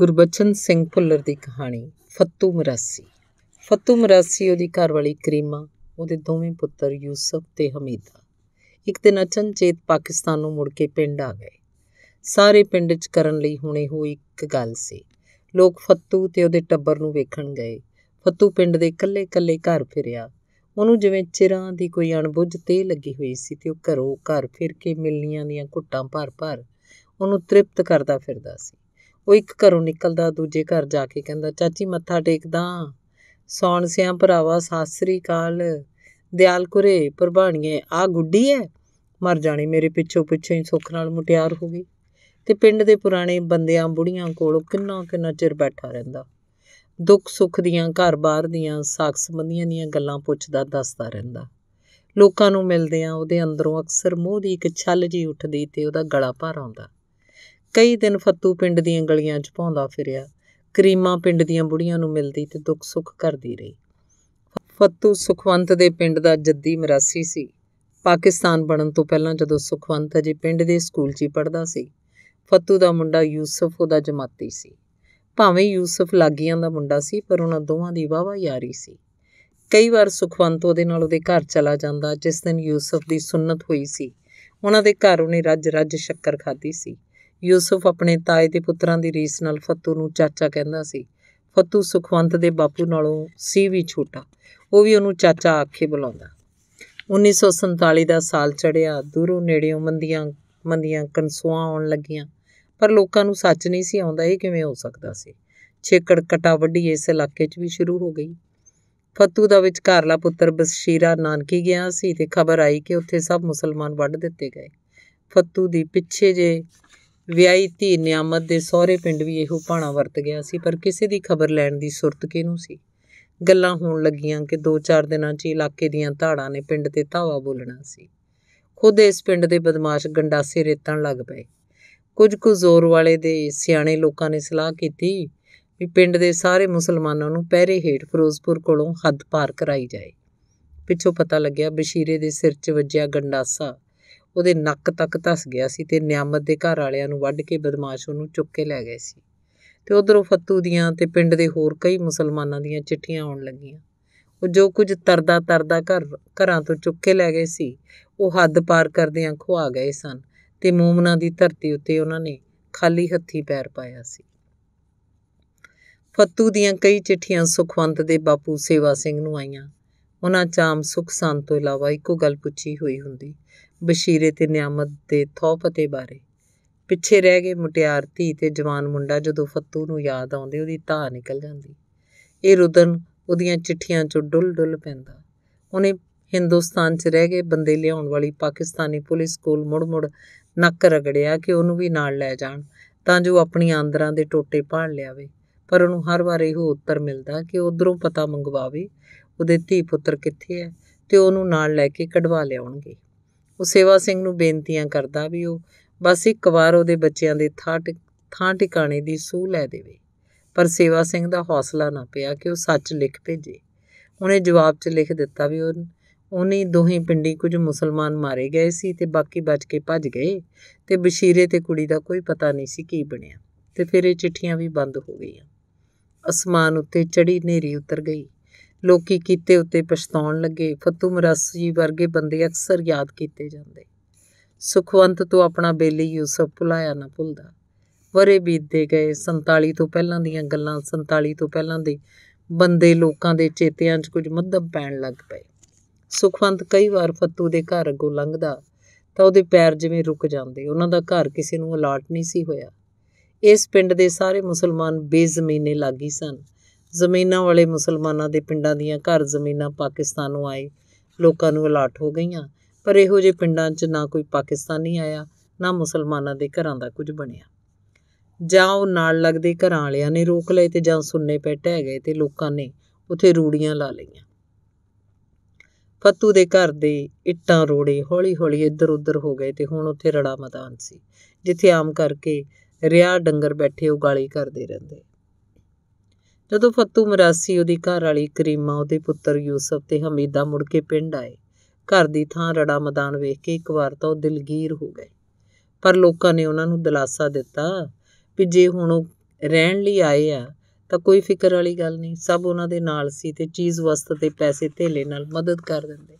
ਗੁਰਬਚਨ ਸਿੰਘ ਭੁੱਲਰ ਦੀ ਕਹਾਣੀ ਫੱਤੂ ਮਰਾਸੀ ਫੱਤੂ ਮਰਾਸੀ ਉਹਦੀ ਘਰ ਵਾਲੀ ਕਰੀਮਾ ਉਹਦੇ ਦੋਵੇਂ ਪੁੱਤਰ ਯੂਸਫ ਤੇ ਹਮੀਦਾ ਇੱਕ ਦਿਨ ਅਚਨਚੇਤ ਪਾਕਿਸਤਾਨ ਨੂੰ ਮੁੜ ਕੇ ਪਿੰਡ ਆ ਗਏ ਸਾਰੇ ਪਿੰਡ 'ਚ ਕਰਨ ਲਈ ਹੁਣੇ ਹੋਈ ਇੱਕ ਗੱਲ ਸੀ ਲੋਕ ਫੱਤੂ ਤੇ ਉਹਦੇ ਟੱਬਰ ਨੂੰ ਵੇਖਣ ਗਏ ਫੱਤੂ ਪਿੰਡ ਦੇ ਕੱਲੇ-ਕੱਲੇ ਘਰ ਫਿਰਿਆ ਉਹਨੂੰ ਜਿਵੇਂ ਚਿਰਾਂ ਦੀ ਕੋਈ ਅਣਬੁੱਝ ਤੇ ਲੱਗੀ ਹੋਈ ਸੀ ਤੇ ਉਹ ਘਰੋਂ ਘਰ ਫਿਰ ਕੇ ਮਿਲਨੀਆਂ ਦੀਆਂ ਘੁੱਟਾਂ ਭਰ-ਭਰ ਉਹਨੂੰ ਤ੍ਰਿਪਤ ਕਰਦਾ ਫਿਰਦਾ ਸੀ ਉਹ ਇੱਕ ਘਰੋਂ ਨਿਕਲਦਾ ਦੂਜੇ ਘਰ ਜਾ ਕੇ ਕਹਿੰਦਾ ਚਾਚੀ ਮੱਥਾ ਟੇਕਦਾ ਸੌਣ ਸਿਆਂ ਭਰਾਵਾ ਸਾਸਰੀ ਕਾਲ ਦਿਆਲ ਕੁਰੇ ਪ੍ਰਭਾਣੀਏ ਆ ਗੁੱਡੀ ਐ ਮਰ ਜਾਣੀ ਮੇਰੇ ਪਿੱਛੋਂ ਪਿੱਛੇ ਹੀ ਸੁੱਖ ਨਾਲ ਮੁਟਿਆਰ ਹੋ ਗਈ ਤੇ ਪਿੰਡ ਦੇ ਪੁਰਾਣੇ ਬੰਦਿਆਂ ਬੁੜੀਆਂ ਕੋਲ ਕਿੰਨਾ ਕਿੰਨਾ ਚਿਰ ਬੈਠਾ ਰਹਿੰਦਾ ਦੁੱਖ ਸੁੱਖ ਦੀਆਂ ਘਰ-ਬਾਰ ਦੀਆਂ ਸਾਖ ਸੰਬੰਧੀਆਂ ਦੀਆਂ ਗੱਲਾਂ ਪੁੱਛਦਾ ਦੱਸਦਾ ਰਹਿੰਦਾ ਲੋਕਾਂ ਨੂੰ ਮਿਲਦੇ ਆ ਉਹਦੇ ਅੰਦਰੋਂ ਅਕਸਰ ਮੋਹ ਦੀ ਇੱਕ ਛਲ ਜੀ ਉੱਠਦੀ ਤੇ ਉਹਦਾ ਗਲਾ ਭਰ ਆਉਂਦਾ ਕਈ ਦਿਨ ਫੱਤੂ ਪਿੰਡ ਦੀਆਂ ਗਲੀਆਂ 'ਚ ਭੌਂਦਾ ਫਿਰਿਆ ਕਰੀਮਾ ਪਿੰਡ ਦੀਆਂ ਬੁੜੀਆਂ ਨੂੰ ਮਿਲਦੀ ਤੇ ਦੁੱਖ ਸੁੱਖ ਕਰਦੀ ਰਹੀ ਫੱਤੂ ਸੁਖਵੰਤ ਦੇ ਪਿੰਡ ਦਾ ਜੱਦੀ ਮਰਾਸੀ ਸੀ ਪਾਕਿਸਤਾਨ ਬਣਨ ਤੋਂ ਪਹਿਲਾਂ ਜਦੋਂ ਸੁਖਵੰਤ ਅਜੇ ਪਿੰਡ ਦੇ ਸਕੂਲ 'ਚ ਹੀ ਪੜ੍ਹਦਾ ਸੀ ਫੱਤੂ ਦਾ ਮੁੰਡਾ ਯੂਸਫ ਉਹਦਾ ਜਮਾਤੀ ਸੀ ਭਾਵੇਂ ਯੂਸਫ ਲਾਗੀਆਂ ਦਾ ਮੁੰਡਾ ਸੀ ਪਰ ਉਹਨਾਂ ਦੋਵਾਂ ਦੀ ਵਾਵਾ ਯਾਰੀ ਸੀ ਕਈ ਵਾਰ ਸੁਖਵੰਤ ਉਹਦੇ ਨਾਲ ਉਹਦੇ ਘਰ ਚਲਾ ਜਾਂਦਾ ਜਿਸ ਦਿਨ ਯੂਸਫ ਦੀ ਸੁੰਨਤ ਹੋਈ ਸੀ ਉਹਨਾਂ ਦੇ ਘਰ ਉਹਨੇ ਰੱਜ ਰੱਜ ਸ਼ੱਕਰ ਖਾਧੀ ਸੀ ਯੂਸਫ ਆਪਣੇ ਤਾਏ ਦੇ ਪੁੱਤਰਾਂ ਦੀ ਰੀਸ ਨਾਲ ਫੱਤੂ ਨੂੰ ਚਾਚਾ ਕਹਿੰਦਾ ਸੀ ਫੱਤੂ ਸੁਖਵੰਤ ਦੇ ਬਾਪੂ ਨਾਲੋਂ ਸੀ ਵੀ ਛੋਟਾ ਉਹ ਵੀ ਉਹਨੂੰ ਚਾਚਾ ਆਖੇ ਬੁਲਾਉਂਦਾ 1947 ਦਾ ਸਾਲ ਚੜਿਆ ਦੂਰੋਂ ਨੇੜਿਓਂ ਮੰਦੀਆਂ ਮੰਦੀਆਂ ਕੰਸੂਆਂ ਆਉਣ ਲੱਗੀਆਂ ਪਰ ਲੋਕਾਂ ਨੂੰ ਸੱਚ ਨਹੀਂ ਸੀ ਆਉਂਦਾ ਇਹ ਕਿਵੇਂ ਹੋ ਸਕਦਾ ਸੀ ਛੇਕੜ ਕਟਾ ਵੱਡੀ ਇਸ ਇਲਾਕੇ 'ਚ ਵੀ ਸ਼ੁਰੂ ਹੋ ਗਈ ਫੱਤੂ ਦਾ ਵਿਚਕਾਰਲਾ ਪੁੱਤਰ ਬਸ਼ੀਰਾ ਨਾਨਕੀ ਗਿਆ ਸੀ ਤੇ ਖਬਰ ਆਈ ਕਿ ਉੱਥੇ ਸਭ ਮੁਸਲਮਾਨ ਵੱਢ ਦਿੱਤੇ ਗਏ ਫੱਤੂ ਦੀ ਪਿੱਛੇ ਜੇ ਵਿਆਹੀ ਧੀ ਨਿਆਮਤ ਦੇ ਸਹੁਰੇ ਪਿੰਡ ਵੀ ਇਹੋ ਪਾਣਾ ਵਰਤ ਗਿਆ ਸੀ ਪਰ ਕਿਸੇ ਦੀ ਖਬਰ ਲੈਣ ਦੀ ਸੁਰਤ ਕਿਨੂੰ ਸੀ ਗੱਲਾਂ ਹੋਣ ਲੱਗੀਆਂ ਕਿ 2-4 ਦਿਨਾਂ 'ਚ ਇਲਾਕੇ ਦੀਆਂ ਧਾੜਾਂ ਨੇ ਪਿੰਡ ਤੇ ਧਾਵਾ ਬੋਲਣਾ ਸੀ ਖੁਦ ਇਸ ਪਿੰਡ ਦੇ ਬਦਮਾਸ਼ ਗੰਡਾਸੇ ਰੇਤਣ ਲੱਗ ਪਏ ਕੁਝ ਕੁ ਜ਼ੋਰ ਵਾਲੇ ਦੇ ਸਿਆਣੇ ਲੋਕਾਂ ਨੇ ਸਲਾਹ ਕੀਤੀ ਵੀ ਪਿੰਡ ਦੇ ਸਾਰੇ ਮੁਸਲਮਾਨਾਂ ਨੂੰ ਪਹਿਰੇ ਹੇਠ ਫਿਰੋਜ਼ਪੁਰ ਕੋਲੋਂ ਹੱਦ ਪਾਰ ਕਰਾਈ ਜਾਏ ਪਿੱਛੋਂ ਪਤਾ ਲੱਗਿਆ ਬਸ਼ੀਰੇ ਦੇ ਸਿਰ 'ਚ ਵੱਜਿਆ ਗੰਡਾਸਾ ਉਹਦੇ ਨੱਕ ਤੱਕ ਧਸ ਗਿਆ ਸੀ ਤੇ ਨਿਆਮਤ ਦੇ ਘਰ ਵਾਲਿਆਂ ਨੂੰ ਵੱਢ ਕੇ ਬਦਮਾਸ਼ ਉਹਨੂੰ ਚੁੱਕ ਕੇ ਲੈ ਗਏ ਸੀ ਤੇ ਉਧਰੋਂ ਫੱਤੂ ਦੀਆਂ ਤੇ ਪਿੰਡ ਦੇ ਹੋਰ ਕਈ ਮੁਸਲਮਾਨਾਂ ਦੀਆਂ ਚਿੱਠੀਆਂ ਆਉਣ ਲੱਗੀਆਂ ਉਹ ਜੋ ਕੁਝ ਤਰਦਾ ਤਰਦਾ ਘਰ ਘਰਾਂ ਤੋਂ ਚੁੱਕ ਕੇ ਲੈ ਗਏ ਸੀ ਉਹ ਹੱਦ ਪਾਰ ਕਰਦਿਆਂ ਖੁਆ ਗਏ ਸਨ ਤੇ ਮੂਮਨਾ ਦੀ ਧਰਤੀ ਉੱਤੇ ਉਹਨਾਂ ਨੇ ਖਾਲੀ ਹੱਥੀ ਪੈਰ ਪਾਇਆ ਸੀ ਫੱਤੂ ਦੀਆਂ ਕਈ ਚਿੱਠੀਆਂ ਸੁਖਵੰਤ ਦੇ ਬਾਪੂ ਸੇਵਾ ਸਿੰਘ ਨੂੰ ਆਈਆਂ ਉਹਨਾਂ ਚਾਮ ਸੁਖ ਸੰਤ ਤੋਂ ਇਲਾਵਾ ਇੱਕੋ ਗੱਲ ਪੁੱਛੀ ਹੋਈ ਹੁੰਦੀ ਬਸ਼ੀਰੇ ਤੇ ਨਿਆਮਤ ਦੇ ਥੋਪਤੇ ਬਾਰੇ ਪਿੱਛੇ ਰਹਿ ਗਏ ਮੁਟਿਆਰ ਧੀ ਤੇ ਜਵਾਨ ਮੁੰਡਾ ਜਦੋਂ ਫੱਤੂ ਨੂੰ ਯਾਦ ਆਉਂਦੇ ਉਹਦੀ ਧਾਹ ਨਿਕਲ ਜਾਂਦੀ ਇਹ ਰੁਦਨ ਉਹਦੀਆਂ ਚਿੱਠੀਆਂ 'ਚੋਂ ਡੁੱਲ-ਡੁੱਲ ਪੈਂਦਾ ਉਹਨੇ ਹਿੰਦੁਸਤਾਨ 'ਚ ਰਹਿ ਗਏ ਬੰਦੇ ਲਿਆਉਣ ਵਾਲੀ ਪਾਕਿਸਤਾਨੀ ਪੁਲਿਸ ਕੋਲ ਮੁੜ-ਮੁੜ ਨੱਕ ਰਗੜਿਆ ਕਿ ਉਹਨੂੰ ਵੀ ਨਾਲ ਲੈ ਜਾਣ ਤਾਂ ਜੋ ਆਪਣੀਆਂ ਅੰਦਰਾਂ ਦੇ ਟੋਟੇ ਭਾਲ ਲਿਆਵੇ ਪਰ ਉਹਨੂੰ ਹਰ ਵਾਰ ਇਹੋ ਉੱਤਰ ਮਿਲਦਾ ਕਿ ਉਧਰੋਂ ਪਤਾ ਮੰਗਵਾਵੇ ਉਹਦੇ ਧੀ ਪੁੱਤਰ ਕਿੱਥੇ ਹੈ ਤੇ ਉਹਨੂੰ ਨਾਲ ਲੈ ਕੇ ਕਢਵਾ ਲਿਆਉਣਗੇ ਉਹ ਸੇਵਾ ਸਿੰਘ ਨੂੰ ਬੇਨਤੀਆਂ ਕਰਦਾ ਵੀ ਉਹ ਬਸ ਇੱਕ ਵਾਰ ਉਹਦੇ ਬੱਚਿਆਂ ਦੇ ਥਾਂ ਥਾਂ ਟਿਕਾਣੇ ਦੀ ਸੂਹ ਲੈ ਦੇਵੇ ਪਰ ਸੇਵਾ ਸਿੰਘ ਦਾ ਹੌਸਲਾ ਨਾ ਪਿਆ ਕਿ ਉਹ ਸੱਚ ਲਿਖ ਭੇਜੇ ਉਹਨੇ ਜਵਾਬ 'ਚ ਲਿਖ ਦਿੱਤਾ ਵੀ ਉਹ ਉਹਨੇ ਦੋਹੇ ਪਿੰਡੀ ਕੁਝ ਮੁਸਲਮਾਨ ਮਾਰੇ ਗਏ ਸੀ ਤੇ ਬਾਕੀ ਬਚ ਕੇ ਭੱਜ ਗਏ ਤੇ ਬਸ਼ੀਰੇ ਤੇ ਕੁੜੀ ਦਾ ਕੋਈ ਪਤਾ ਨਹੀਂ ਸੀ ਕੀ ਬਣਿਆ ਤੇ ਫਿਰ ਇਹ ਚਿੱਠੀਆਂ ਵੀ ਬੰਦ ਹੋ ਗਈਆਂ ਅਸਮਾਨ ਉੱਤੇ ਚੜੀ ਨੇਰੀ ਉਤਰ ਗਈ ਲੋਕੀ ਕੀਤੇ ਉੱਤੇ ਪਛਤਾਉਣ ਲੱਗੇ ਫੱਤੂ ਮਰਾਸੂ ਜੀ ਵਰਗੇ ਬੰਦੇ ਅਕਸਰ ਯਾਦ ਕੀਤੇ ਜਾਂਦੇ ਸੁਖਵੰਤ ਤੋਂ ਆਪਣਾ ਬੇਲੀ ਯੂਸਫ ਭੁਲਾਇਆ ਨਾ ਭੁੱਲਦਾ ਵਰੇ ਬੀਤਦੇ ਗਏ 47 ਤੋਂ ਪਹਿਲਾਂ ਦੀਆਂ ਗੱਲਾਂ 47 ਤੋਂ ਪਹਿਲਾਂ ਦੇ ਬੰਦੇ ਲੋਕਾਂ ਦੇ ਚੇਤਿਆਂ 'ਚ ਕੁਝ ਮੱਧਮ ਪੈਣ ਲੱਗ ਪਏ ਸੁਖਵੰਤ ਕਈ ਵਾਰ ਫੱਤੂ ਦੇ ਘਰ ਅੱਗੋਂ ਲੰਘਦਾ ਤਾਂ ਉਹਦੇ ਪੈਰ ਜਿਵੇਂ ਰੁਕ ਜਾਂਦੇ ਉਹਨਾਂ ਦਾ ਘਰ ਕਿਸੇ ਨੂੰ ਅਲਰਟ ਨਹੀਂ ਸੀ ਹੋਇਆ ਇਸ ਪਿੰਡ ਦੇ ਸਾਰੇ ਮੁਸਲਮਾਨ ਬੇਜ਼ਮੀਨੇ ਲੱਗੀ ਸਨ ਜ਼ਮੀਨਾਂ ਵਾਲੇ ਮੁਸਲਮਾਨਾਂ ਦੇ ਪਿੰਡਾਂ ਦੀਆਂ ਘਰ ਜ਼ਮੀਨਾਂ ਪਾਕਿਸਤਾਨ ਨੂੰ ਆਏ ਲੋਕਾਂ ਨੂੰ ਅਲਾਟ ਹੋ ਗਈਆਂ ਪਰ ਇਹੋ ਜਿਹੇ ਪਿੰਡਾਂ 'ਚ ਨਾ ਕੋਈ ਪਾਕਿਸਤਾਨੀ ਆਇਆ ਨਾ ਮੁਸਲਮਾਨਾਂ ਦੇ ਘਰਾਂ ਦਾ ਕੁਝ ਬਣਿਆ ਜਾਂ ਉਹ ਨਾਲ ਲੱਗਦੇ ਘਰਾਂ ਵਾਲਿਆਂ ਨੇ ਰੋਕ ਲਏ ਤੇ ਜਾਂ ਸੁੰਨੇ ਪੈ ਟਹਿ ਗਏ ਤੇ ਲੋਕਾਂ ਨੇ ਉਥੇ ਰੂੜੀਆਂ ਲਾ ਲਈਆਂ ਫੱਤੂ ਦੇ ਘਰ ਦੇ ਇੱਟਾਂ ਰੋੜੇ ਹੌਲੀ-ਹੌਲੀ ਇੱਧਰ-ਉੱਧਰ ਹੋ ਗਏ ਤੇ ਹੁਣ ਉੱਥੇ ਰੜਾ ਮੈਦਾਨ ਸੀ ਜਿੱਥੇ ਆਮ ਕਰਕੇ ਰਿਆ ਡੰਗਰ ਬੈਠੇ ਉਗਾਲੀ ਕਰਦੇ ਰਹਿੰਦੇ ਜਦੋਂ ਫੱਤੂ ਮਰਾਸੀ ਉਹਦੀ ਘਰ ਵਾਲੀ ਕਰੀਮਾ ਉਹਦੇ ਪੁੱਤਰ ਯੂਸਫ ਤੇ ਹਮੀਦਾ ਮੁੜ ਕੇ ਪਿੰਡ ਆਏ ਘਰ ਦੀ ਥਾਂ ਰੜਾ ਮੈਦਾਨ ਵੇਖ ਕੇ ਇੱਕ ਵਾਰ ਤਾਂ ਉਹ ਦਿਲਗੀਰ ਹੋ ਗਏ ਪਰ ਲੋਕਾਂ ਨੇ ਉਹਨਾਂ ਨੂੰ ਦਿਲਾਸਾ ਦਿੱਤਾ ਕਿ ਜੇ ਹੁਣ ਉਹ ਰਹਿਣ ਲਈ ਆਏ ਆ ਤਾਂ ਕੋਈ ਫਿਕਰ ਵਾਲੀ ਗੱਲ ਨਹੀਂ ਸਭ ਉਹਨਾਂ ਦੇ ਨਾਲ ਸੀ ਤੇ ਚੀਜ਼ ਵਸਤ ਤੇ ਪੈਸੇ ਥੇਲੇ ਨਾਲ ਮਦਦ ਕਰ ਦਿੰਦੇ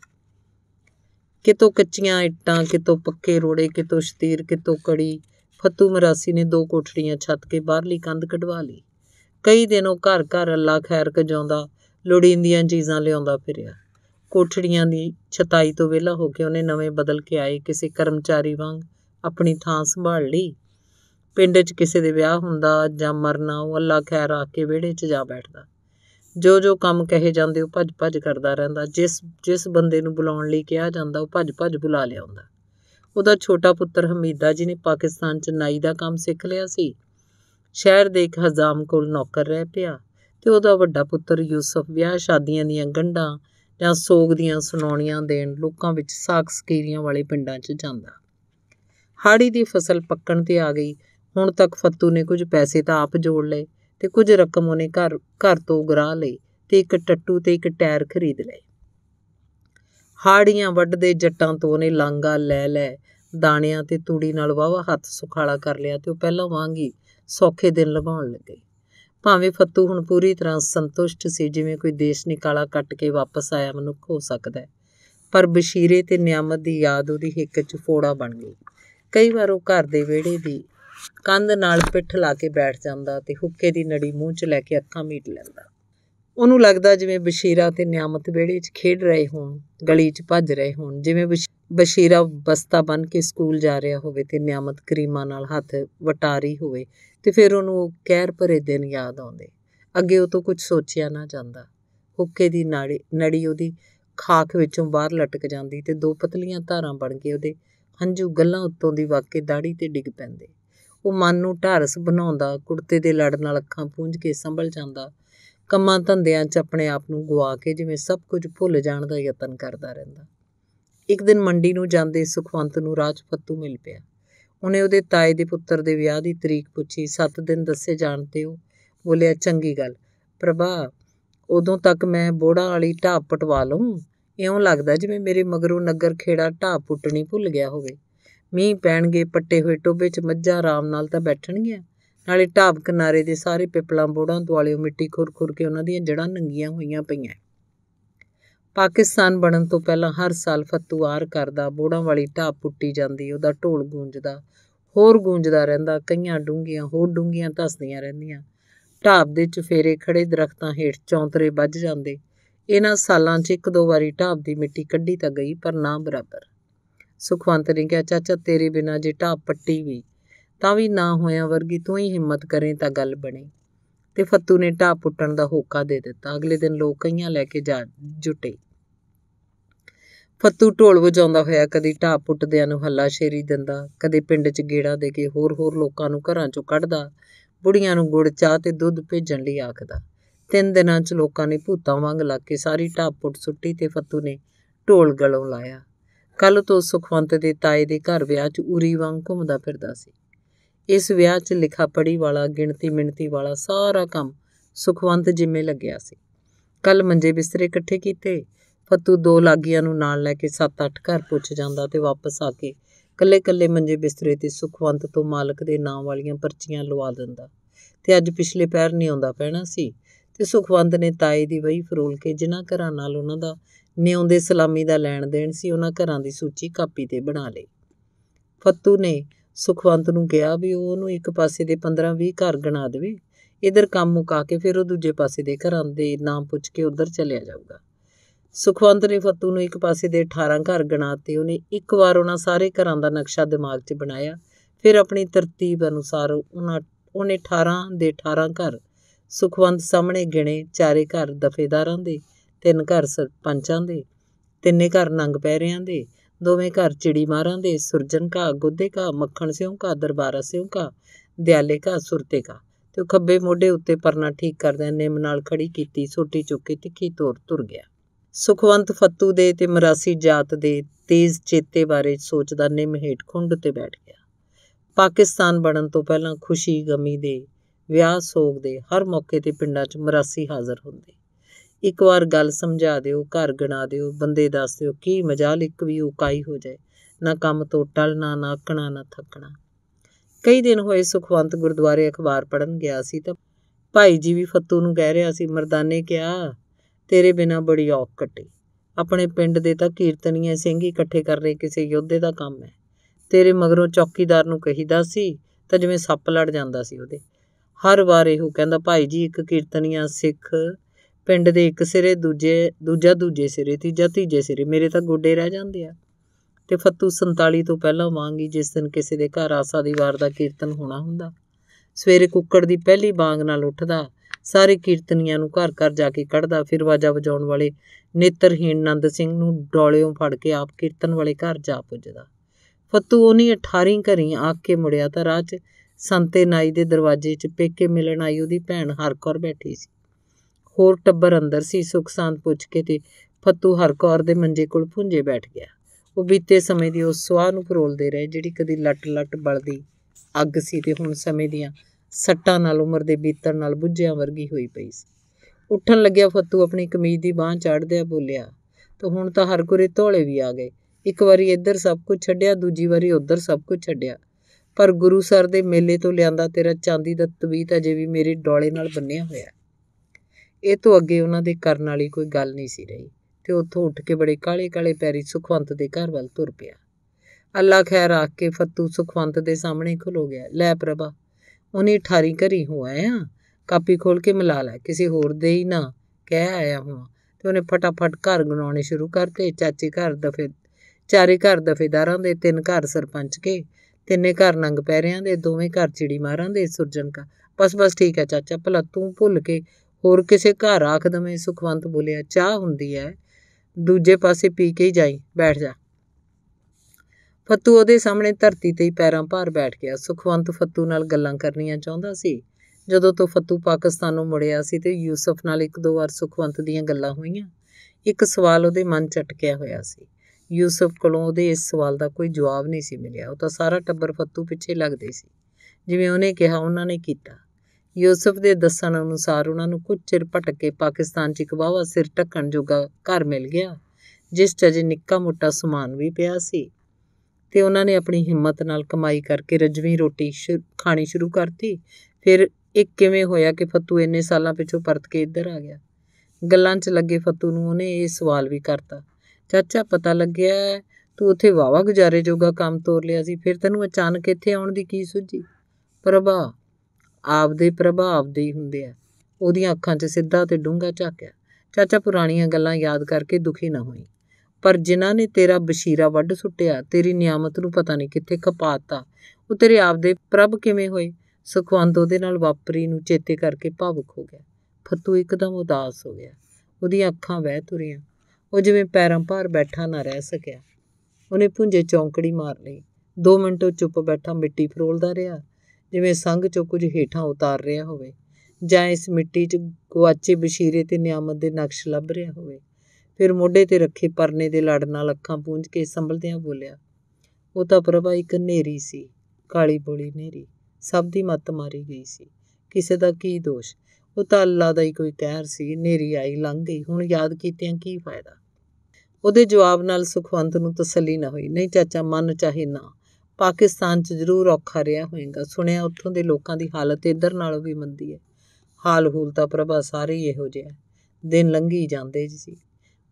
ਕਿਤੋਂ ਕੱਚੀਆਂ ਇੱਟਾਂ ਕਿਤੋਂ ਪੱਕੇ ਰੋੜੇ ਕਿਤੋਂ ਸ਼ਤੀਰ ਕਿਤੋਂ ਕੜੀ ਫੱਤੂ ਮਰਾਸੀ ਨੇ ਦੋ ਕੋਠੜੀਆਂ ਛੱਤ ਕੇ ਬਾਹਰਲੀ ਕੰਧ ਕਢਵਾ ਲਈ ਕਈ ਦਿਨ ਉਹ ਘਰ-ਘਰ ਅੱਲਾ ਖੈਰ ਕਜਾਉਂਦਾ ਲੋੜੀਂਦੀਆਂ ਚੀਜ਼ਾਂ ਲਿਆਉਂਦਾ ਫਿਰਿਆ ਕੋਠੜੀਆਂ ਦੀ ਛਤਾਈ ਤੋਂ ਵਿਹਲਾ ਹੋ ਕੇ ਉਹਨੇ ਨਵੇਂ ਬਦਲ ਕੇ ਆਏ ਕਿਸੇ ਕਰਮਚਾਰੀ ਵਾਂਗ ਆਪਣੀ ਥਾਂ ਸੰਭਾਲ ਲਈ ਪਿੰਡ 'ਚ ਕਿਸੇ ਦੇ ਵਿਆਹ ਹੁੰਦਾ ਜਾਂ ਮਰਨਾ ਉਹ ਅੱਲਾ ਖੈਰ ਆ ਕੇ ਵਿਹੜੇ 'ਚ ਜਾ ਬੈਠਦਾ ਜੋ ਜੋ ਕੰਮ ਕਹੇ ਜਾਂਦੇ ਉਹ ਭੱਜ-ਭੱਜ ਕਰਦਾ ਰਹਿੰਦਾ ਜਿਸ ਜਿਸ ਬੰਦੇ ਨੂੰ ਬੁਲਾਉਣ ਲਈ ਕਿਹਾ ਜਾਂਦਾ ਉਹ ਭੱਜ-ਭੱਜ ਬੁਲਾ ਲਿਆਉਂਦਾ ਉਹਦਾ ਛੋਟਾ ਪੁੱਤਰ ਹਮੀਦਾ ਜੀ ਨੇ ਪਾਕਿਸਤਾਨ 'ਚ ਨਾਈ ਦਾ ਕੰਮ ਸਿੱਖ ਲਿਆ ਸੀ ਸ਼ਹਿਰ ਦੇ ਇੱਕ ਹਜ਼ਾਮ ਕੋਲ ਨੌਕਰ ਰਹਿ ਪਿਆ ਤੇ ਉਹਦਾ ਵੱਡਾ ਪੁੱਤਰ ਯੂਸਫ ਵਿਆਹ ਸ਼ਾਦੀਆਂ ਦੀਆਂ ਗੰਡਾਂ ਜਾਂ ਸੋਗ ਦੀਆਂ ਸੁਣਾਉਣੀਆਂ ਦੇਣ ਲੋਕਾਂ ਵਿੱਚ ਸਾਖ ਸਕੀਰੀਆਂ ਵਾਲੇ ਪਿੰਡਾਂ 'ਚ ਜਾਂਦਾ ਹਾੜੀ ਦੀ ਫਸਲ ਪੱਕਣ ਤੇ ਆ ਗਈ ਹੁਣ ਤੱਕ ਫੱਤੂ ਨੇ ਕੁਝ ਪੈਸੇ ਤਾਂ ਆਪ ਜੋੜ ਲਏ ਤੇ ਕੁਝ ਰਕਮ ਉਹਨੇ ਘਰ ਘਰ ਤੋਂ ਗਰਾ ਲਈ ਤੇ ਇੱਕ ਟੱਟੂ ਤੇ ਇੱਕ ਟਾਇਰ ਖਰੀਦ ਲਏ ਹਾੜੀਆਂ ਵੱਢਦੇ ਜੱਟਾਂ ਤੋਂ ਉਹਨੇ ਲਾਂਗਾ ਲੈ ਲੈ ਦਾਣਿਆਂ ਤੇ ਤੂੜੀ ਨਾਲ ਵਾਵਾ ਹੱਥ ਸੁਖਾਲਾ ਕਰ ਲਿਆ ਤੇ ਉਹ ਪਹਿਲਾਂ ਵਾਂਗੀ ਸੌਖੇ ਦਿਨ ਲਵਾਉਣ ਲੱਗੇ ਭਾਵੇਂ ਫੱਤੂ ਹੁਣ ਪੂਰੀ ਤਰ੍ਹਾਂ ਸੰਤੁਸ਼ਟ ਸੀ ਜਿਵੇਂ ਕੋਈ ਦੇਸ਼ ਨਿਕਾਲਾ ਕੱਟ ਕੇ ਵਾਪਸ ਆਇਆ ਮਨੁੱਖ ਹੋ ਸਕਦਾ ਪਰ ਬਸ਼ੀਰੇ ਤੇ ਨਿਆਮਤ ਦੀ ਯਾਦ ਉਹਦੀ ਹਿੱਕ 'ਚ ਫੋੜਾ ਬਣ ਗਈ ਕਈ ਵਾਰ ਉਹ ਘਰ ਦੇ ਵਿਹੜੇ ਦੀ ਕੰਧ ਨਾਲ ਪਿੱਠ ਲਾ ਕੇ ਬੈਠ ਜਾਂਦਾ ਤੇ ਹੁੱਕੇ ਦੀ ਨੜੀ ਮੂੰਹ 'ਚ ਲੈ ਕੇ ਅੱਖਾਂ ਮੀਟ ਲੈਂਦਾ ਉਹਨੂੰ ਲੱਗਦਾ ਜਿਵੇਂ ਬਸ਼ੀਰਾ ਤੇ ਨਿਆਮਤ ਵਿਹੜੇ 'ਚ ਖੇਡ ਰਹੇ ਹੋਣ ਗਲੀ 'ਚ ਭੱਜ ਰਹੇ ਹੋਣ ਜਿਵੇਂ ਬਸ਼ੀਰਾ ਬਸਤਾ ਬਨ ਕੇ ਸਕੂਲ ਜਾ ਰਿਹਾ ਹੋਵੇ ਤੇ ਨਿਆਮਤ ਕਰੀਮਾ ਨਾਲ ਹੱਥ ਵਟਾਰੀ ਹੋਵੇ ਤੇ ਫਿਰ ਉਹਨੂੰ ਕਹਿਰ ਭਰੇ ਦਿਨ ਯਾਦ ਆਉਂਦੇ ਅੱਗੇ ਉਹ ਤੋਂ ਕੁਝ ਸੋਚਿਆ ਨਾ ਜਾਂਦਾ ਹੁੱਕੇ ਦੀ ਨਾੜੀ ਨੜੀ ਉਹਦੀ ਖਾਕ ਵਿੱਚੋਂ ਬਾਹਰ ਲਟਕ ਜਾਂਦੀ ਤੇ ਦੋ ਪਤਲੀਆਂ ਧਾਰਾਂ ਬਣ ਕੇ ਉਹਦੇ ਹੰਝੂ ਗੱਲਾਂ ਉੱਤੋਂ ਦੀ ਵਾਕੇ ਦਾੜੀ ਤੇ ਡਿੱਗ ਪੈਂਦੇ ਉਹ ਮਨ ਨੂੰ ਢਾਰਸ ਬਣਾਉਂਦਾ ਕੁੜਤੇ ਦੇ ਲੜ ਨਾਲ ਅੱਖਾਂ ਪੂੰਝ ਕੇ ਸੰਭਲ ਜਾਂਦਾ ਕੰਮਾਂ ਧੰਦਿਆਂ 'ਚ ਆਪਣੇ ਆਪ ਨੂੰ ਗਵਾ ਕੇ ਜਿਵੇਂ ਸਭ ਕੁਝ ਭੁੱਲ ਜਾਣ ਦਾ ਯਤਨ ਕਰਦਾ ਰਹਿੰਦਾ ਇੱਕ ਦਿਨ ਮੰਡੀ ਨੂੰ ਜਾਂਦੇ ਸੁਖਵੰਤ ਨੂੰ ਰਾਜ ਫੱਤੂ ਮਿਲ ਪਿਆ ਉਹਨੇ ਉਹਦੇ ਤਾਏ ਦੇ ਪੁੱਤਰ ਦੇ ਵਿਆਹ ਦੀ ਤਰੀਕ ਪੁੱਛੀ 7 ਦਿਨ ਦੱਸੇ ਜਾਣ ਤੇ ਉਹ ਬੋਲਿਆ ਚੰਗੀ ਗੱਲ ਪ੍ਰਭਾ ਉਦੋਂ ਤੱਕ ਮੈਂ ਬੋੜਾ ਵਾਲੀ ਢਾਪ ਪਟਵਾ ਲਵਾਂ ਇਉਂ ਲੱਗਦਾ ਜਿਵੇਂ ਮੇਰੇ ਮਗਰੋਂ ਨਗਰ ਖੇੜਾ ਢਾਪ ਪੁੱਟਣੀ ਭੁੱਲ ਗਿਆ ਹੋਵੇ ਮੀਂਹ ਪੈਣਗੇ ਪੱਟੇ ਹੋਏ ਟੋਬੇ 'ਚ ਮੱਝਾਂ ਆਰਾਮ ਨਾਲ ਤਾਂ ਬੈਠਣਗੀਆਂ ਨਾਲੇ ਢਾਪ ਕਿਨਾਰੇ ਦੇ ਸਾਰੇ ਪਿਪਲਾਂ ਬੋੜਾਂ ਦੁਆਲੇ ਮਿੱਟੀ ਖੁਰ-ਖੁਰ ਕੇ ਉਹਨਾਂ ਦੀਆਂ ਜੜਾਂ ਨੰਗੀਆਂ ਹੋਈਆਂ ਪਈਆਂ ਪਾਕਿਸਤਾਨ ਬਣਨ ਤੋਂ ਪਹਿਲਾਂ ਹਰ ਸਾਲ ਫਤੂਆਰ ਕਰਦਾ ਬੋੜਾਂ ਵਾਲੀ ਢਾਬ ਪੁੱਟੀ ਜਾਂਦੀ ਉਹਦਾ ਢੋਲ ਗੂੰਜਦਾ ਹੋਰ ਗੂੰਜਦਾ ਰਹਿੰਦਾ ਕਈਆਂ ਡੂੰਗੀਆਂ ਹੋਰ ਡੂੰਗੀਆਂ ਧਸਦੀਆਂ ਰਹਿੰਦੀਆਂ ਢਾਬ ਦੇ ਚਫੇਰੇ ਖੜੇ ਦਰਖਤਾਂ ਹੇਠ ਚੌਂਤਰੇ ਵੱਜ ਜਾਂਦੇ ਇਹਨਾਂ ਸਾਲਾਂ 'ਚ ਇੱਕ ਦੋ ਵਾਰੀ ਢਾਬ ਦੀ ਮਿੱਟੀ ਕੱਢੀ ਤਾਂ ਗਈ ਪਰ ਨਾ ਬਰਾਬਰ ਸੁਖਵੰਤ ਨੇ ਕਿਹਾ ਚਾਚਾ ਤੇਰੇ ਬਿਨਾ ਜੇ ਢਾਬ ਪੱਟੀ ਵੀ ਤਾਂ ਵੀ ਨਾ ਹੋਇਆ ਵਰਗੀ ਤੂੰ ਹੀ ਹਿੰਮਤ ਕਰੇ ਤਾਂ ਗੱਲ ਬਣੇ ਤੇ ਫੱਤੂ ਨੇ ਢਾਹ ਪੁੱਟਣ ਦਾ ਹੋਕਾ ਦੇ ਦਿੱਤਾ ਅਗਲੇ ਦਿਨ ਲੋਕ ਕਈਆਂ ਲੈ ਕੇ ਜਾ ਜੁਟੇ ਫੱਤੂ ਢੋਲ ਵਜਾਉਂਦਾ ਹੋਇਆ ਕਦੀ ਢਾਹ ਪੁੱਟਦਿਆਂ ਨੂੰ ਹੱਲਾ ਸ਼ੇਰੀ ਦਿੰਦਾ ਕਦੇ ਪਿੰਡ 'ਚ ਗੇੜਾ ਦੇ ਕੇ ਹੋਰ-ਹੋਰ ਲੋਕਾਂ ਨੂੰ ਘਰਾਂ 'ਚੋਂ ਕੱਢਦਾ ਬੁੜੀਆਂ ਨੂੰ ਗੁੜ ਚਾਹ ਤੇ ਦੁੱਧ ਭੇਜਣ ਲਈ ਆਖਦਾ ਤਿੰਨ ਦਿਨਾਂ 'ਚ ਲੋਕਾਂ ਨੇ ਭੂਤਾਂ ਵਾਂਗ ਲੱਗ ਕੇ ਸਾਰੀ ਢਾਹ ਪੁੱਟ ਸੁੱਟੀ ਤੇ ਫੱਤੂ ਨੇ ਢੋਲ ਗਲੋਂ ਲਾਇਆ ਕੱਲ ਤੋਂ ਸੁਖਵੰਤ ਦੇ ਤਾਏ ਦੇ ਘਰ ਵਿਆਹ 'ਚ ਉਰੀ ਵਾਂਗ ਘੁੰਮਦਾ ਫਿਰਦਾ ਸੀ ਇਸ ਵਿਆਹ 'ਚ ਲਿਖਾ ਪੜੀ ਵਾਲਾ ਗਿਣਤੀ ਮਿਣਤੀ ਵਾਲਾ ਸਾਰਾ ਕੰਮ ਸੁਖਵੰਤ ਜਿੰਮੇ ਲੱਗਿਆ ਸੀ ਕੱਲ ਮੰਜੇ ਬਿਸਤਰੇ ਇਕੱਠੇ ਕੀਤੇ ਫੱਤੂ ਦੋ ਲਾਗੀਆਂ ਨੂੰ ਨਾਲ ਲੈ ਕੇ 7-8 ਘਰ ਪੁੱਛ ਜਾਂਦਾ ਤੇ ਵਾਪਸ ਆ ਕੇ ਕੱਲੇ-ਕੱਲੇ ਮੰਜੇ ਬਿਸਤਰੇ ਤੇ ਸੁਖਵੰਤ ਤੋਂ ਮਾਲਕ ਦੇ ਨਾਂ ਵਾਲੀਆਂ ਪਰਚੀਆਂ ਲਵਾ ਦਿੰਦਾ ਤੇ ਅੱਜ ਪਿਛਲੇ ਪੈਰ ਨਹੀਂ ਆਉਂਦਾ ਪੈਣਾ ਸੀ ਤੇ ਸੁਖਵੰਤ ਨੇ ਤਾਈ ਦੀ ਵਹੀ ਫਰੋਲ ਕੇ ਜਿਨ੍ਹਾਂ ਘਰਾਂ ਨਾਲ ਉਹਨਾਂ ਦਾ ਨਿਉਂਦੇ ਸਲਾਮੀ ਦਾ ਲੈਣ ਦੇਣ ਸੀ ਉਹਨਾਂ ਘਰਾਂ ਦੀ ਸੂਚੀ ਕਾਪੀ ਤੇ ਬਣਾ ਲਈ ਫੱਤੂ ਨੇ ਸੁਖਵੰਤ ਨੂੰ ਕਿਹਾ ਵੀ ਉਹ ਉਹਨੂੰ ਇੱਕ ਪਾਸੇ ਦੇ 15-20 ਘਰ ਗਣਾ ਦੇਵੇ ਇਧਰ ਕੰਮ ਮੁਕਾ ਕੇ ਫਿਰ ਉਹ ਦੂਜੇ ਪਾਸੇ ਦੇ ਘਰਾਂ ਦੇ ਨਾਮ ਪੁੱਛ ਕੇ ਉਧਰ ਚਲਿਆ ਜਾਊਗਾ ਸੁਖਵੰਤ ਨੇ ਫਤੂ ਨੂੰ ਇੱਕ ਪਾਸੇ ਦੇ 18 ਘਰ ਗਣਾਤੇ ਉਹਨੇ ਇੱਕ ਵਾਰ ਉਹਨਾਂ ਸਾਰੇ ਘਰਾਂ ਦਾ ਨਕਸ਼ਾ ਦਿਮਾਗ 'ਚ ਬਣਾਇਆ ਫਿਰ ਆਪਣੀ ਤਰਤੀਬ ਅਨੁਸਾਰ ਉਹਨਾਂ ਉਹਨੇ 18 ਦੇ 18 ਘਰ ਸੁਖਵੰਤ ਸਾਹਮਣੇ ਗਿਣੇ ਚਾਰੇ ਘਰ ਦਫੇਦਾਰਾਂ ਦੇ ਤਿੰਨ ਘਰ ਸਰਪੰਚਾਂ ਦੇ ਤਿੰਨੇ ਘਰ ਨੰਗ ਪੈਰਿਆਂ ਦੇ ਦੋਵੇਂ ਘਰ ਚਿੜੀ ਮਾਰਾਂ ਦੇ ਸੁਰਜਨ ਕਾ ਗੁੱਦੇ ਕਾ ਮੱਖਣ ਸਿਉਂ ਕਾ ਦਰਬਾਰਾ ਸਿਉਂ ਕਾ ਦਿਆਲੇ ਕਾ ਸੁਰਤੇ ਕਾ ਤੇ ਖੱਬੇ ਮੋਢੇ ਉੱਤੇ ਪਰਨਾ ਠੀਕ ਕਰਦਿਆਂ ਨਿਮ ਨਾਲ ਖੜੀ ਕੀਤੀ ਸੋਟੀ ਚੁੱਕੀ ਤਿੱਖੀ ਤੋਰ ਤੁਰ ਗਿਆ ਸੁਖਵੰਤ ਫੱਤੂ ਦੇ ਤੇ ਮਰਾਸੀ ਜਾਤ ਦੇ ਤੇਜ਼ ਚੇਤੇ ਬਾਰੇ ਸੋਚਦਾ ਨਿਮ ਹੇਠ ਖੁੰਡ ਤੇ ਬੈਠ ਗਿਆ ਪਾਕਿਸਤਾਨ ਬਣਨ ਤੋਂ ਪਹਿਲਾਂ ਖੁਸ਼ੀ ਗਮੀ ਦੇ ਵਿਆਹ ਸੋਗ ਦੇ ਹਰ ਮੌਕੇ ਤੇ ਪਿੰਡਾਂ 'ਚ ਮਰਾਸੀ ਹਾਜ਼ਰ ਹੁੰਦੇ ਇੱਕ ਵਾਰ ਗੱਲ ਸਮਝਾ ਦਿਓ ਘਰ ਗਣਾ ਦਿਓ ਬੰਦੇ ਦੱਸ ਦਿਓ ਕੀ ਮਜਾਲ ਇੱਕ ਵੀ ਉਕਾਈ ਹੋ ਜਾਏ ਨਾ ਕੰਮ ਤੋਂ ਟਲਣਾ ਨਾ ਕਣਾ ਨਾ ਥੱਕਣਾ ਕਈ ਦਿਨ ਹੋਏ ਸੁਖਵੰਤ ਗੁਰਦੁਆਰੇ ਅਖਬਾਰ ਪੜਨ ਗਿਆ ਸੀ ਤਾਂ ਭਾਈ ਜੀ ਵੀ ਫੱਤੂ ਨੂੰ ਕਹਿ ਰਿਹਾ ਸੀ ਮਰਦਾਨੇ ਕਿਹਾ ਤੇਰੇ ਬਿਨਾ ਬੜੀ ਔਕ ਕੱਟੀ ਆਪਣੇ ਪਿੰਡ ਦੇ ਤਾਂ ਕੀਰਤਨੀਏ ਸਿੰਘ ਇਕੱਠੇ ਕਰ ਰਹੇ ਕਿਸੇ ਯੋਧੇ ਦਾ ਕੰਮ ਹੈ ਤੇਰੇ ਮਗਰੋਂ ਚੌਕੀਦਾਰ ਨੂੰ ਕਹੀਦਾ ਸੀ ਤਾਂ ਜਿਵੇਂ ਸੱਪ ਲੜ ਜਾਂਦਾ ਸੀ ਉਹਦੇ ਹਰ ਵਾਰ ਇਹੋ ਕਹਿੰਦਾ ਭਾਈ ਜੀ ਇੱਕ ਕੀਰਤਨੀਆ ਸਿੱਖ ਪਿੰਡ ਦੇ ਇੱਕ ਸਿਰੇ ਦੂਜੇ ਦੂਜਾ ਦੂਜੇ ਸਿਰੇ ਤੀਜਾ ਤੀਜੇ ਸਿਰੇ ਮੇਰੇ ਤਾਂ ਗੋਡੇ ਰਹਿ ਜਾਂਦੇ ਆ ਤੇ ਫੱਤੂ 47 ਤੋਂ ਪਹਿਲਾਂ ਵਾਂਗ ਹੀ ਜਿਸ ਦਿਨ ਕਿਸੇ ਦੇ ਘਰ ਆਸਾ ਦੀ ਵਾਰ ਦਾ ਕੀਰਤਨ ਹੋਣਾ ਹੁੰਦਾ ਸਵੇਰੇ ਕੁੱਕੜ ਦੀ ਪਹਿਲੀ ਬਾਗ ਨਾਲ ਉੱਠਦਾ ਸਾਰੇ ਕੀਰਤਨੀਆਂ ਨੂੰ ਘਰ ਘਰ ਜਾ ਕੇ ਕੱਢਦਾ ਫਿਰ ਵਾਜਾ ਵਜਾਉਣ ਵਾਲੇ ਨੇਤਰਹੀਣ ਨੰਦ ਸਿੰਘ ਨੂੰ ਡੋਲਿਓਂ ਫੜ ਕੇ ਆਪ ਕੀਰਤਨ ਵਾਲੇ ਘਰ ਜਾ ਪੁੱਜਦਾ ਫੱਤੂ ਉਹਨੀ 18 ਘਰੀ ਆਖ ਕੇ ਮੁੜਿਆ ਤਾਂ ਰਾਹ 'ਚ ਸੰਤੇ ਨਾਈ ਦੇ ਦਰਵਾਜ਼ੇ 'ਚ ਪੇਕੇ ਮਿਲਣ ਆਈ ਉਹਦੀ ਭੈਣ ਹਰਕੌਰ ਬੈਠੀ ਸੀ ਹੋਰ ਟੱਬਰ ਅੰਦਰ ਸੀ ਸੁਖ ਸ਼ਾਂਤ ਪੁੱਛ ਕੇ ਤੇ ਫੱਤੂ ਹਰਕੌਰ ਦੇ ਮੰਜੇ ਕੋਲ ਪੁੰਜੇ ਬੈਠ ਗਿਆ ਉਹ ਬੀਤੇ ਸਮੇਂ ਦੀ ਉਸ ਸਵਾਹ ਨੂੰ ਫਰੋਲਦੇ ਰਹੇ ਜਿਹੜੀ ਕਦੀ ਲੱਟ-ਲੱਟ ਬਲਦੀ ਅੱਗ ਸੀ ਤੇ ਹੁਣ ਸਮੇਂ ਦੀਆਂ ਸੱਟਾਂ ਨਾਲ ਉਮਰ ਦੇ ਬੀਤਣ ਨਾਲ ਬੁੱਝਿਆਂ ਵਰਗੀ ਹੋਈ ਪਈ ਸੀ ਉੱਠਣ ਲੱਗਿਆ ਫੱਤੂ ਆਪਣੀ ਕਮੀਜ਼ ਦੀ ਬਾਹ ਚੜਦਿਆ ਬੋਲਿਆ ਤਾਂ ਹੁਣ ਤਾਂ ਹਰ ਕੋਰੇ ਧੋਲੇ ਵੀ ਆ ਗਏ ਇੱਕ ਵਾਰੀ ਇੱਧਰ ਸਭ ਕੁਝ ਛੱਡਿਆ ਦੂਜੀ ਵਾਰੀ ਉੱਧਰ ਸਭ ਕੁਝ ਛੱਡਿਆ ਪਰ ਗੁਰੂ ਸਰ ਦੇ ਮੇਲੇ ਤੋਂ ਲਿਆਂਦਾ ਤੇਰਾ ਚਾਂਦੀ ਦਾ ਤਵੀਤ ਅਜੇ ਵੀ ਮੇਰੇ ਡੋਲੇ ਨਾਲ ਬੰਨਿਆ ਹੋਇਆ ਇਹ ਤੋਂ ਅੱਗੇ ਉਹਨਾਂ ਦੇ ਕਰਨ ਵਾਲੀ ਕੋਈ ਗੱਲ ਨਹੀਂ ਸੀ ਰਹੀ ਤੇ ਉੱਥੋਂ ਉੱਠ ਕੇ ਬੜੇ ਕਾਲੇ-ਕਾਲੇ ਪੈਰੀ ਸੁਖਵੰਤ ਦੇ ਘਰ ਵੱਲ ਤੁਰ ਪਿਆ ਅੱਲਾ ਖੈਰ ਆਖ ਕੇ ਫੱਤੂ ਸੁਖਵੰਤ ਦੇ ਸਾਹਮਣੇ ਖਲੋ ਗਿਆ ਲੈ ਪ੍ਰਭਾ ਉਹਨੇ ਠਾਰੀ ਘਰੀ ਹੋ ਆਇਆ ਕਾਪੀ ਖੋਲ ਕੇ ਮਿਲਾ ਲੈ ਕਿਸੇ ਹੋਰ ਦੇ ਹੀ ਨਾ ਕਹਿ ਆਇਆ ਹਾਂ ਤੇ ਉਹਨੇ ਫਟਾਫਟ ਘਰ ਬਣਾਉਣੇ ਸ਼ੁਰੂ ਕਰਤੇ ਚਾਚੇ ਘਰ ਦਫੇ ਚਾਰੇ ਘਰ ਦਫੇਦਾਰਾਂ ਦੇ ਤਿੰਨ ਘਰ ਸਰਪੰਚ ਕੇ ਤਿੰਨੇ ਘਰ ਨੰਗ ਪੈਰਿਆਂ ਦੇ ਦੋਵੇਂ ਘਰ ਚਿੜੀ ਮਾਰਾਂ ਦੇ ਸੁਰਜਣ ਕਾ ਬਸ ਬਸ ਠੀਕ ਹੈ ਚਾਚਾ ਭਲਾ ਤੂੰ ਭੁੱਲ ਕੇ ਹੋਰ ਕਿਸੇ ਘਰ ਆਖ ਦਵੇਂ ਸੁਖਵੰਤ ਬੋਲਿਆ ਚਾਹ ਹੁੰਦੀ ਐ ਦੂਜੇ ਪਾਸੇ ਪੀ ਕੇ ਹੀ ਜਾਈ ਬੈਠ ਜਾ ਫੱਤੂ ਉਹਦੇ ਸਾਹਮਣੇ ਧਰਤੀ ਤੇ ਹੀ ਪੈਰਾਂ ਭਾਰ ਬੈਠ ਗਿਆ ਸੁਖਵੰਤ ਫੱਤੂ ਨਾਲ ਗੱਲਾਂ ਕਰਨੀਆਂ ਚਾਹੁੰਦਾ ਸੀ ਜਦੋਂ ਤੋਂ ਫੱਤੂ ਪਾਕਿਸਤਾਨੋਂ ਮੁੜਿਆ ਸੀ ਤੇ ਯੂਸਫ ਨਾਲ ਇੱਕ ਦੋ ਵਾਰ ਸੁਖਵੰਤ ਦੀਆਂ ਗੱਲਾਂ ਹੋਈਆਂ ਇੱਕ ਸਵਾਲ ਉਹਦੇ ਮਨ ਚ ਹੋਇਆ ਸੀ ਯੂਸਫ ਕੋਲੋਂ ਉਹਦੇ ਇਸ ਸਵਾਲ ਦਾ ਕੋਈ ਜਵਾਬ ਨਹੀਂ ਸੀ ਮਿਲਿਆ ਉਹ ਤਾਂ ਸਾਰਾ ਟੱਬਰ ਫੱਤੂ ਪਿੱਛੇ ਲੱਗਦੇ ਸੀ ਜਿਵੇਂ ਉਹਨੇ ਕਿਹਾ ਉਹਨਾਂ ਨੇ ਕੀਤਾ ਯੂਸਫ ਦੇ ਦੱਸਣ ਅਨੁਸਾਰ ਉਹਨਾਂ ਨੂੰ ਕੁਝ ਚਿਰ ਭਟਕ ਕੇ ਪਾਕਿਸਤਾਨ 'ਚ ਇੱਕ ਵਾਵਾ ਸਿਰ ਟੱਕਣ ਜੋਗਾ ਘਰ ਮਿਲ ਗਿਆ ਜਿਸ 'ਚ ਜੇ ਨਿੱਕਾ ਮੋਟਾ ਸਮਾਨ ਵੀ ਪਿਆ ਸੀ ਤੇ ਉਹਨਾਂ ਨੇ ਆਪਣੀ ਹਿੰਮਤ ਨਾਲ ਕਮਾਈ ਕਰਕੇ ਰਜਵੀਂ ਰੋਟੀ ਖਾਣੀ ਸ਼ੁਰੂ ਕਰਤੀ ਫਿਰ ਇਹ ਕਿਵੇਂ ਹੋਇਆ ਕਿ ਫੱਤੂ ਇੰਨੇ ਸਾਲਾਂ ਪਿਛੋਂ ਪਰਤ ਕੇ ਇੱਧਰ ਆ ਗਿਆ ਗੱਲਾਂ 'ਚ ਲੱਗੇ ਫੱਤੂ ਨੂੰ ਉਹਨੇ ਇਹ ਸਵਾਲ ਵੀ ਕਰਤਾ ਚਾਚਾ ਪਤਾ ਲੱਗਿਆ ਤੂੰ ਉੱਥੇ ਵਾਵਾ ਗੁਜ਼ਾਰੇ ਜੋਗਾ ਕੰਮ ਤੋਰ ਲਿਆ ਸੀ ਫਿਰ ਤੈਨੂੰ ਅਚਾਨਕ ਇੱਥੇ ਆਉਣ ਦੀ ਕੀ ਸੁਝੀ ਪ੍ਰਭਾ ਆਪਦੇ ਪ੍ਰਭਾਵ ਦੇ ਹੁੰਦੇ ਆ ਉਹਦੀਆਂ ਅੱਖਾਂ 'ਚ ਸਿੱਧਾ ਤੇ ਡੂੰਘਾ ਝਾਕਿਆ ਚਾਚਾ ਪੁਰਾਣੀਆਂ ਗੱਲਾਂ ਯਾਦ ਕਰਕੇ ਦੁਖੀ ਨਾ ਹੋਈ ਪਰ ਜਿਨ੍ਹਾਂ ਨੇ ਤੇਰਾ ਬਸ਼ੀਰਾ ਵੱਢ ਸੁੱਟਿਆ ਤੇਰੀ ਨਿਆਮਤ ਨੂੰ ਪਤਾ ਨਹੀਂ ਕਿੱਥੇ ਖਪਾਤਾ ਉਹ ਤੇਰੇ ਆਪਦੇ ਪ੍ਰਭ ਕਿਵੇਂ ਹੋਏ ਸੁਖਵੰਦ ਉਹਦੇ ਨਾਲ ਵਾਪਰੀ ਨੂੰ ਚੇਤੇ ਕਰਕੇ ਭਾਵੁਕ ਹੋ ਗਿਆ ਫੱਤੂ ਇੱਕਦਮ ਉਦਾਸ ਹੋ ਗਿਆ ਉਹਦੀਆਂ ਅੱਖਾਂ ਵਹਿ ਤੁਰੀਆਂ ਉਹ ਜਿਵੇਂ ਪੈਰਾਂ ਭਾਰ ਬੈਠਾ ਨਾ ਰਹਿ ਸਕਿਆ ਉਹਨੇ ਪੁੰਜੇ ਚੌਂਕੜੀ ਮਾਰ ਲਈ 2 ਮਿੰਟ ਉਹ ਚੁੱਪ ਬੈਠਾ ਮਿੱਟੀ ਫਰੋਲਦਾ ਰਿਹਾ ਜਿਵੇਂ ਸੰਗ ਚੋਂ ਕੁਝ ਹੀਠਾਂ ਉਤਾਰ ਰਿਹਾ ਹੋਵੇ ਜਾਂ ਇਸ ਮਿੱਟੀ 'ਚ ਗਵਾਚੇ ਬਸ਼ੀਰੇ ਤੇ ਨਿਆਮਤ ਦੇ ਨਕਸ਼ ਲੱਭ ਰਿਹਾ ਹੋਵੇ ਫਿਰ ਮੋਢੇ ਤੇ ਰੱਖੇ ਪਰਨੇ ਦੇ ਲੜ ਨਾਲ ਅੱਖਾਂ ਪੂੰਝ ਕੇ ਸੰਭਲਦਿਆਂ ਬੋਲਿਆ ਉਹ ਤਾਂ ਪ੍ਰਭਾ ਇੱਕ ਹਨੇਰੀ ਸੀ ਕਾਲੀ ਬੋਲੀ ਹਨੇਰੀ ਸਭ ਦੀ ਮੱਤ ਮਾਰੀ ਗਈ ਸੀ ਕਿਸੇ ਦਾ ਕੀ ਦੋਸ਼ ਉਹ ਤਾਂ ਅੱਲਾ ਦਾ ਹੀ ਕੋਈ ਕਹਿਰ ਸੀ ਹਨੇਰੀ ਆਈ ਲੰਘ ਗਈ ਹੁਣ ਯਾਦ ਕੀਤਿਆਂ ਕੀ ਫਾਇਦਾ ਉਹਦੇ ਜਵਾਬ ਨਾਲ ਸੁਖਵੰਤ ਨੂੰ ਤਸੱਲੀ ਨਾ ਹੋਈ ਨਹੀਂ ਚਾਚਾ ਮਨ ਚਾਹੇ ਨਾ ਪਾਕਿਸਤਾਨ 'ਚ ਜ਼ਰੂਰ ਔਖਾ ਰਿਹਾ ਹੋਵੇਗਾ ਸੁਣਿਆ ਉੱਥੋਂ ਦੇ ਲੋਕਾਂ ਦੀ ਹਾਲਤ ਇੱਧਰ ਨਾਲੋਂ ਵੀ ਮੰਦੀ ਹੈ ਹਾਲ ਹੂਲ ਤਾਂ ਪ੍ਰਭਾ ਸਾਰੇ ਹੀ ਇਹੋ ਜਿਹਾ ਦਿਨ ਲੰਘੀ ਜਾਂਦੇ ਸੀ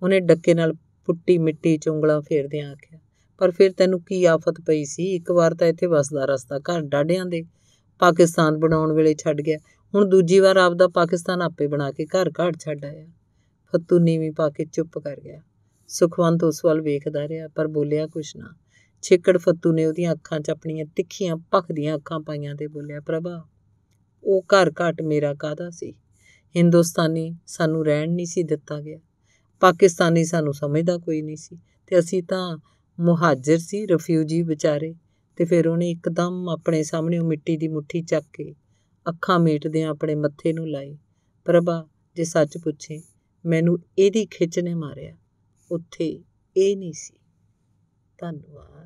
ਉਹਨੇ ਡੱਕੇ ਨਾਲ ਪੁੱਟੀ ਮਿੱਟੀ 'ਚ ਉਂਗਲਾਂ ਫੇਰਦਿਆਂ ਆਖਿਆ ਪਰ ਫਿਰ ਤੈਨੂੰ ਕੀ ਆਫਤ ਪਈ ਸੀ ਇੱਕ ਵਾਰ ਤਾਂ ਇੱਥੇ ਵਸਦਾ ਰਸਤਾ ਘਰ ਡਾਢਿਆਂ ਦੇ ਪਾਕਿਸਤਾਨ ਬਣਾਉਣ ਵੇਲੇ ਛੱਡ ਗਿਆ ਹੁਣ ਦੂਜੀ ਵਾਰ ਆਪਦਾ ਪਾਕਿਸਤਾਨ ਆਪੇ ਬਣਾ ਕੇ ਘਰ ਘਾੜ ਛੱਡ ਆਇਆ ਫੱਤੂ ਨੀਵੀਂ ਪਾ ਕੇ ਚੁੱਪ ਕਰ ਗਿਆ ਸੁਖਵੰਤ ਉਸ ਵੱਲ ਵੇਖਦਾ ਰਿਹਾ ਪਰ ਬੋਲਿਆ ਕੁਛ ਨਾ ਛੇਕੜ ਫੱਤੂ ਨੇ ਉਹਦੀਆਂ ਅੱਖਾਂ 'ਚ ਆਪਣੀਆਂ ਤਿੱਖੀਆਂ ਭਖਦੀਆਂ ਅੱਖਾਂ ਪਾਈਆਂ ਤੇ ਬੋਲਿਆ ਪ੍ਰਭਾ ਉਹ ਘਰ ਘਾਟ ਮੇਰਾ ਕਾਦਾ ਸੀ ਹਿੰਦੁਸਤਾਨੀ ਸਾਨੂੰ ਰਹਿਣ ਨਹੀਂ ਸੀ ਦਿੱਤਾ ਗਿਆ ਪਾਕਿਸਤਾਨੀ ਸਾਨੂੰ ਸਮਝਦਾ ਕੋਈ ਨਹੀਂ ਸੀ ਤੇ ਅਸੀਂ ਤਾਂ ਮੁਹਾਜਰ ਸੀ ਰਫਿਊਜੀ ਵਿਚਾਰੇ ਤੇ ਫਿਰ ਉਹਨੇ ਇੱਕਦਮ ਆਪਣੇ ਸਾਹਮਣੇ ਉਹ ਮਿੱਟੀ ਦੀ ਮੁੱਠੀ ਚੱਕ ਕੇ ਅੱਖਾਂ ਮੀਟਦਿਆਂ ਆਪਣੇ ਮੱਥੇ ਨੂੰ ਲਾਈ ਪ੍ਰਭਾ ਜੇ ਸੱਚ ਪੁੱਛੇ ਮੈਨੂੰ ਇਹਦੀ ਖਿੱਚ ਨੇ ਮਾਰਿਆ ਉੱਥੇ ਇਹ ਨਹੀਂ ਸੀ ਧੰਨਵਾਦ